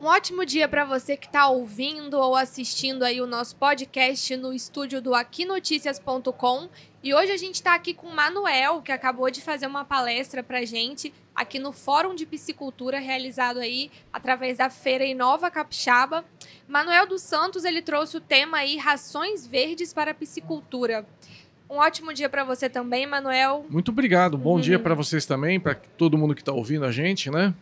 Um ótimo dia para você que está ouvindo ou assistindo aí o nosso podcast no estúdio do aquinoticias.com. E hoje a gente está aqui com o Manuel, que acabou de fazer uma palestra para gente aqui no Fórum de Piscicultura, realizado aí através da Feira Inova Capixaba. Manuel dos Santos, ele trouxe o tema aí Rações Verdes para a Piscicultura. Um ótimo dia para você também, Manuel. Muito obrigado. Bom uhum. dia para vocês também, para todo mundo que está ouvindo a gente, né?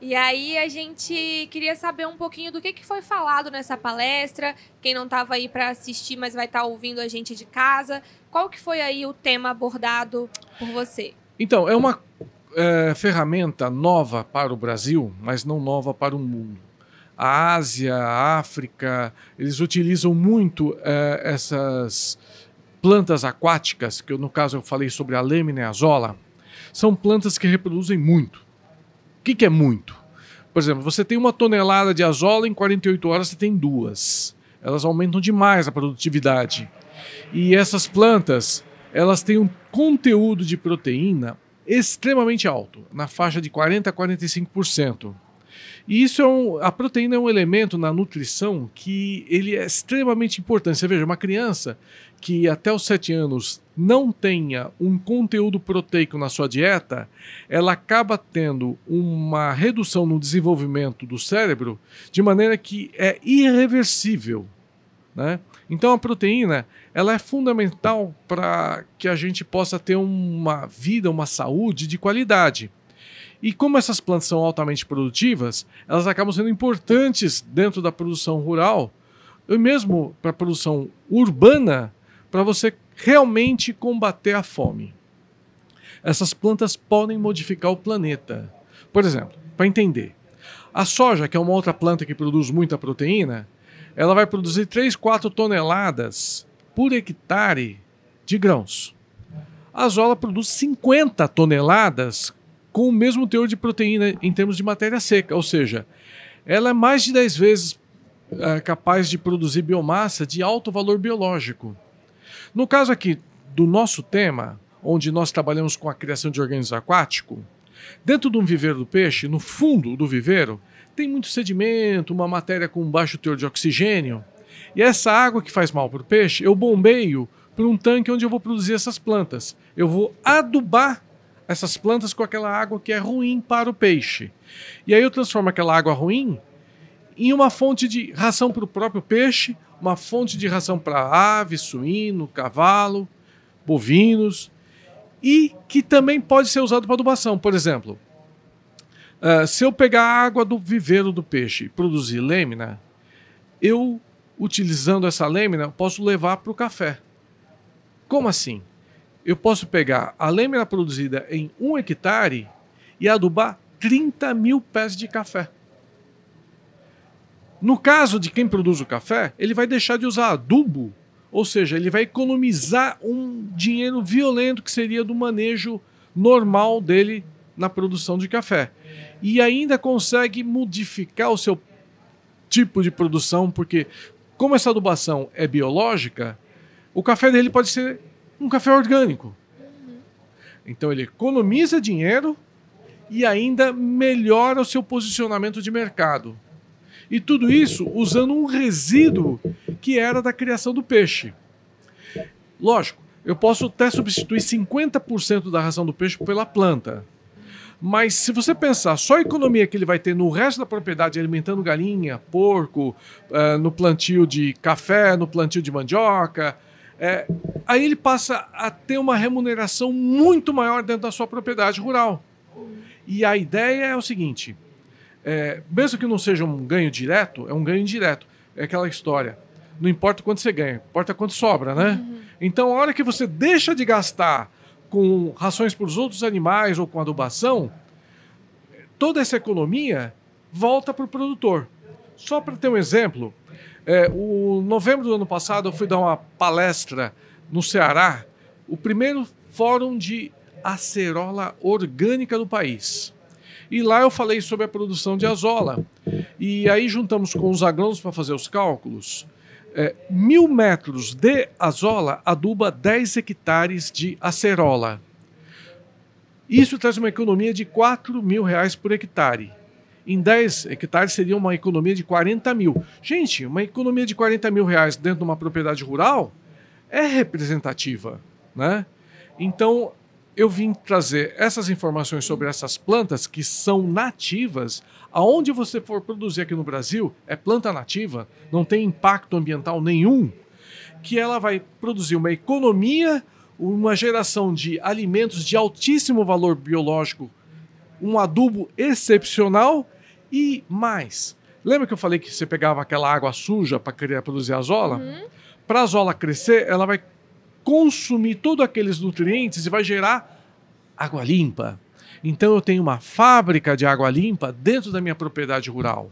E aí a gente queria saber um pouquinho do que, que foi falado nessa palestra. Quem não estava aí para assistir, mas vai estar tá ouvindo a gente de casa. Qual que foi aí o tema abordado por você? Então, é uma é, ferramenta nova para o Brasil, mas não nova para o mundo. A Ásia, a África, eles utilizam muito é, essas plantas aquáticas, que eu, no caso eu falei sobre a lâmina e a zola, são plantas que reproduzem muito que, que é muito? Por exemplo, você tem uma tonelada de azola, em 48 horas você tem duas. Elas aumentam demais a produtividade. E essas plantas, elas têm um conteúdo de proteína extremamente alto, na faixa de 40 a 45%. E isso é um, a proteína é um elemento na nutrição que ele é extremamente importante. Você veja, uma criança que até os 7 anos não tenha um conteúdo proteico na sua dieta, ela acaba tendo uma redução no desenvolvimento do cérebro de maneira que é irreversível. Né? Então a proteína ela é fundamental para que a gente possa ter uma vida, uma saúde de qualidade. E como essas plantas são altamente produtivas, elas acabam sendo importantes dentro da produção rural e mesmo para a produção urbana, para você realmente combater a fome. Essas plantas podem modificar o planeta. Por exemplo, para entender, a soja, que é uma outra planta que produz muita proteína, ela vai produzir 3, 4 toneladas por hectare de grãos. A zola produz 50 toneladas com o mesmo teor de proteína em termos de matéria seca, ou seja, ela é mais de 10 vezes é, capaz de produzir biomassa de alto valor biológico. No caso aqui do nosso tema, onde nós trabalhamos com a criação de organismos aquáticos, dentro de um viveiro do peixe, no fundo do viveiro, tem muito sedimento, uma matéria com baixo teor de oxigênio. E essa água que faz mal para o peixe, eu bombeio para um tanque onde eu vou produzir essas plantas. Eu vou adubar essas plantas com aquela água que é ruim para o peixe. E aí eu transformo aquela água ruim em uma fonte de ração para o próprio peixe, uma fonte de ração para ave, suíno, cavalo, bovinos, e que também pode ser usado para adubação. Por exemplo, uh, se eu pegar a água do viveiro do peixe e produzir lêmina eu, utilizando essa lêmina posso levar para o café. Como assim? eu posso pegar a lâmina produzida em um hectare e adubar 30 mil pés de café. No caso de quem produz o café, ele vai deixar de usar adubo, ou seja, ele vai economizar um dinheiro violento que seria do manejo normal dele na produção de café. E ainda consegue modificar o seu tipo de produção, porque como essa adubação é biológica, o café dele pode ser um café orgânico. Então ele economiza dinheiro e ainda melhora o seu posicionamento de mercado. E tudo isso usando um resíduo que era da criação do peixe. Lógico, eu posso até substituir 50% da ração do peixe pela planta. Mas se você pensar só a economia que ele vai ter no resto da propriedade, alimentando galinha, porco, eh, no plantio de café, no plantio de mandioca, é, aí ele passa a ter uma remuneração muito maior dentro da sua propriedade rural. E a ideia é o seguinte: é, mesmo que não seja um ganho direto, é um ganho indireto. É aquela história. Não importa quanto você ganha, importa quanto sobra, né? Uhum. Então, a hora que você deixa de gastar com rações para os outros animais ou com adubação, toda essa economia volta para o produtor. Só para ter um exemplo, é, o novembro do ano passado, eu fui dar uma palestra no Ceará, o primeiro fórum de acerola orgânica do país. E lá eu falei sobre a produção de azola. E aí juntamos com os agrônomos para fazer os cálculos. É, mil metros de azola aduba 10 hectares de acerola. Isso traz uma economia de 4 mil reais por hectare em 10 hectares seria uma economia de 40 mil. Gente, uma economia de 40 mil reais dentro de uma propriedade rural é representativa, né? Então, eu vim trazer essas informações sobre essas plantas que são nativas. Aonde você for produzir aqui no Brasil, é planta nativa, não tem impacto ambiental nenhum, que ela vai produzir uma economia, uma geração de alimentos de altíssimo valor biológico, um adubo excepcional e mais, lembra que eu falei que você pegava aquela água suja para criar produzir azola? Uhum. Para a zola crescer, ela vai consumir todos aqueles nutrientes e vai gerar água limpa. Então eu tenho uma fábrica de água limpa dentro da minha propriedade rural.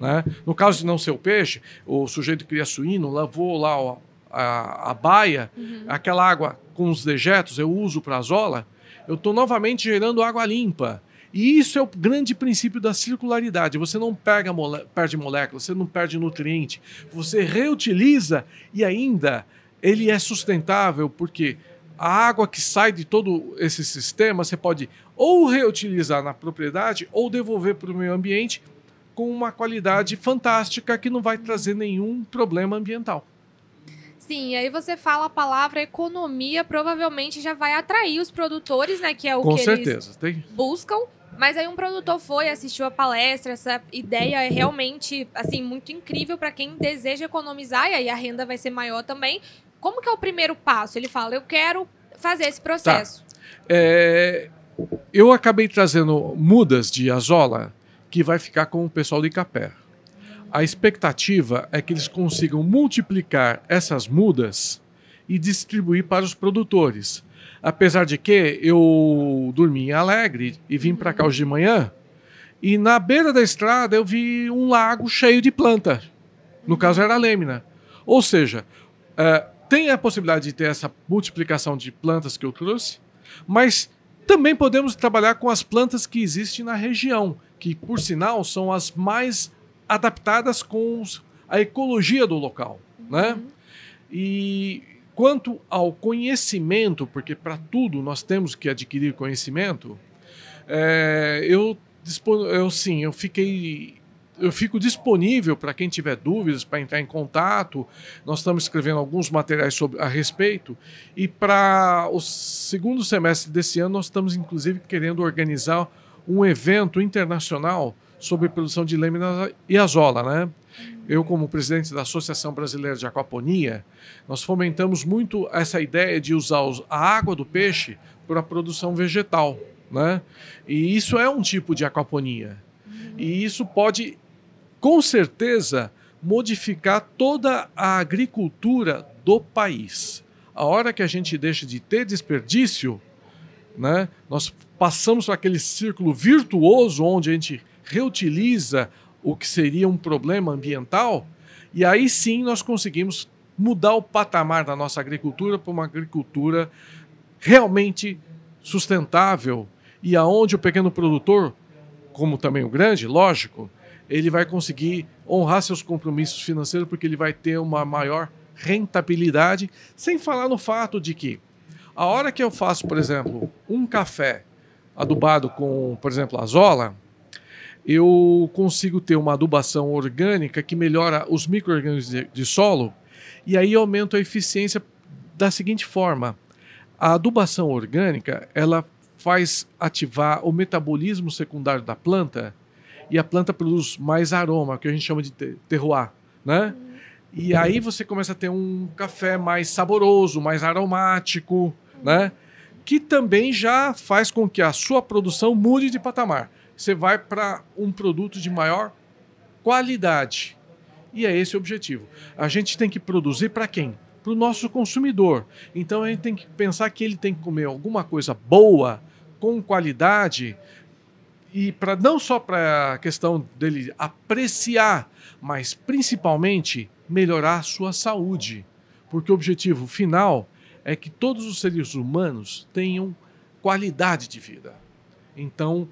Né? No caso de não ser o peixe, o sujeito cria suíno, lavou lá a, a baia, uhum. aquela água com os dejetos eu uso para a zola, eu estou novamente gerando água limpa. E isso é o grande princípio da circularidade. Você não pega, perde molécula, você não perde nutriente, você reutiliza e ainda ele é sustentável porque a água que sai de todo esse sistema você pode ou reutilizar na propriedade ou devolver para o meio ambiente com uma qualidade fantástica que não vai trazer nenhum problema ambiental. Sim, aí você fala a palavra economia, provavelmente já vai atrair os produtores, né? Que é o Com que certeza, eles tem. buscam. Mas aí um produtor foi, assistiu a palestra, essa ideia é realmente, assim, muito incrível para quem deseja economizar, e aí a renda vai ser maior também. Como que é o primeiro passo? Ele fala, eu quero fazer esse tá. processo. Tá. É, eu acabei trazendo mudas de azola que vai ficar com o pessoal do Icapé. A expectativa é que eles consigam multiplicar essas mudas e distribuir para os produtores. Apesar de que eu dormi em Alegre e vim para cá hoje de manhã, e na beira da estrada eu vi um lago cheio de planta. No uhum. caso era lêmina. Ou seja, uh, tem a possibilidade de ter essa multiplicação de plantas que eu trouxe, mas também podemos trabalhar com as plantas que existem na região, que por sinal são as mais adaptadas com a ecologia do local, né? uhum. né? E quanto ao conhecimento, porque para tudo nós temos que adquirir conhecimento, é, eu, eu sim, eu fiquei eu fico disponível para quem tiver dúvidas, para entrar em contato. Nós estamos escrevendo alguns materiais sobre, a respeito. E para o segundo semestre desse ano, nós estamos inclusive querendo organizar um evento internacional sobre produção de lâmina e azola, né? Eu, como presidente da Associação Brasileira de Aquaponia, nós fomentamos muito essa ideia de usar a água do peixe para a produção vegetal, né? E isso é um tipo de aquaponia. E isso pode, com certeza, modificar toda a agricultura do país. A hora que a gente deixa de ter desperdício, né? Nós passamos para aquele círculo virtuoso onde a gente reutiliza o que seria um problema ambiental, e aí sim nós conseguimos mudar o patamar da nossa agricultura para uma agricultura realmente sustentável e aonde o pequeno produtor, como também o grande, lógico, ele vai conseguir honrar seus compromissos financeiros porque ele vai ter uma maior rentabilidade, sem falar no fato de que a hora que eu faço, por exemplo, um café adubado com, por exemplo, azola, eu consigo ter uma adubação orgânica que melhora os micro-organismos de, de solo e aí aumento a eficiência da seguinte forma. A adubação orgânica, ela faz ativar o metabolismo secundário da planta e a planta produz mais aroma, que a gente chama de terroir, né? E aí você começa a ter um café mais saboroso, mais aromático, né? que também já faz com que a sua produção mude de patamar. Você vai para um produto de maior qualidade. E é esse o objetivo. A gente tem que produzir para quem? Para o nosso consumidor. Então a gente tem que pensar que ele tem que comer alguma coisa boa, com qualidade, e para não só para a questão dele apreciar, mas principalmente melhorar a sua saúde. Porque o objetivo final é que todos os seres humanos tenham qualidade de vida. Então,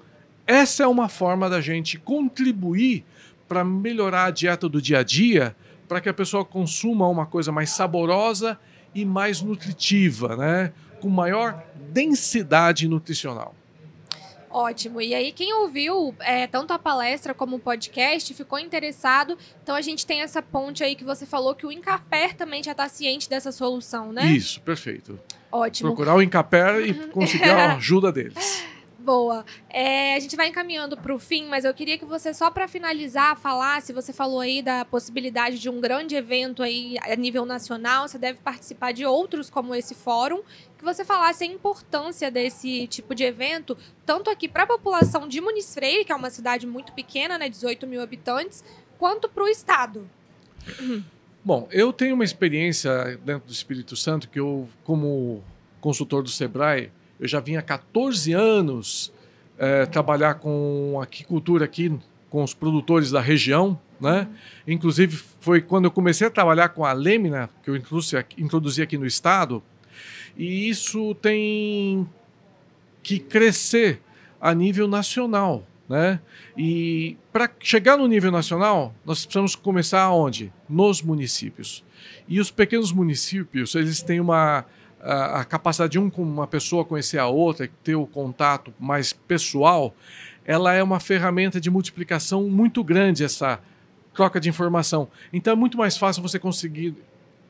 essa é uma forma da gente contribuir para melhorar a dieta do dia a dia, para que a pessoa consuma uma coisa mais saborosa e mais nutritiva, né? com maior densidade nutricional. Ótimo. E aí, quem ouviu é, tanto a palestra como o podcast, ficou interessado, então a gente tem essa ponte aí que você falou que o Incaper também já está ciente dessa solução, né? Isso, perfeito. Ótimo. Procurar o Incaper e uhum. conseguir a ajuda deles. Boa. É, a gente vai encaminhando para o fim, mas eu queria que você, só para finalizar, falasse. Você falou aí da possibilidade de um grande evento aí a nível nacional, você deve participar de outros como esse fórum. Que você falasse a importância desse tipo de evento, tanto aqui para a população de Muniz Freire, que é uma cidade muito pequena, né, 18 mil habitantes, quanto para o Estado. Bom, eu tenho uma experiência dentro do Espírito Santo que eu, como consultor do SEBRAE, eu já vinha há 14 anos é, trabalhar com aquicultura aqui, com os produtores da região. Né? Inclusive, foi quando eu comecei a trabalhar com a lêmina, que eu introduzi aqui no estado, e isso tem que crescer a nível nacional. Né? E para chegar no nível nacional, nós precisamos começar aonde? Nos municípios. E os pequenos municípios, eles têm uma a, capacidade de um, uma pessoa conhecer a outra, ter o contato mais pessoal, ela é uma ferramenta de multiplicação muito grande, essa troca de informação. Então é muito mais fácil você conseguir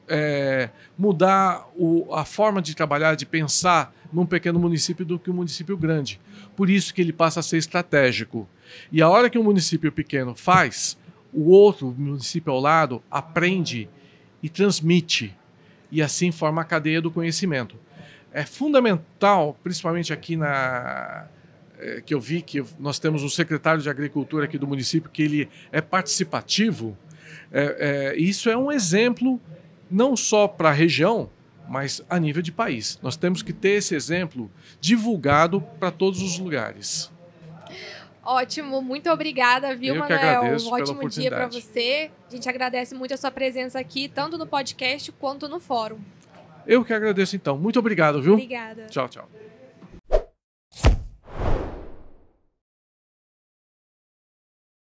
é, mudar o, a forma de trabalhar, de pensar num pequeno município do que um município grande. Por isso que ele passa a ser estratégico. E a hora que um município pequeno faz, o outro município ao lado aprende e transmite e assim forma a cadeia do conhecimento. É fundamental, principalmente aqui na é, que eu vi que nós temos um secretário de agricultura aqui do município que ele é participativo. É, é, isso é um exemplo não só para a região, mas a nível de país. Nós temos que ter esse exemplo divulgado para todos os lugares. Ótimo, muito obrigada, viu, Eu Manuel? Um ótimo dia para você. A gente agradece muito a sua presença aqui, tanto no podcast quanto no fórum. Eu que agradeço, então. Muito obrigado, viu? Obrigada. Tchau, tchau.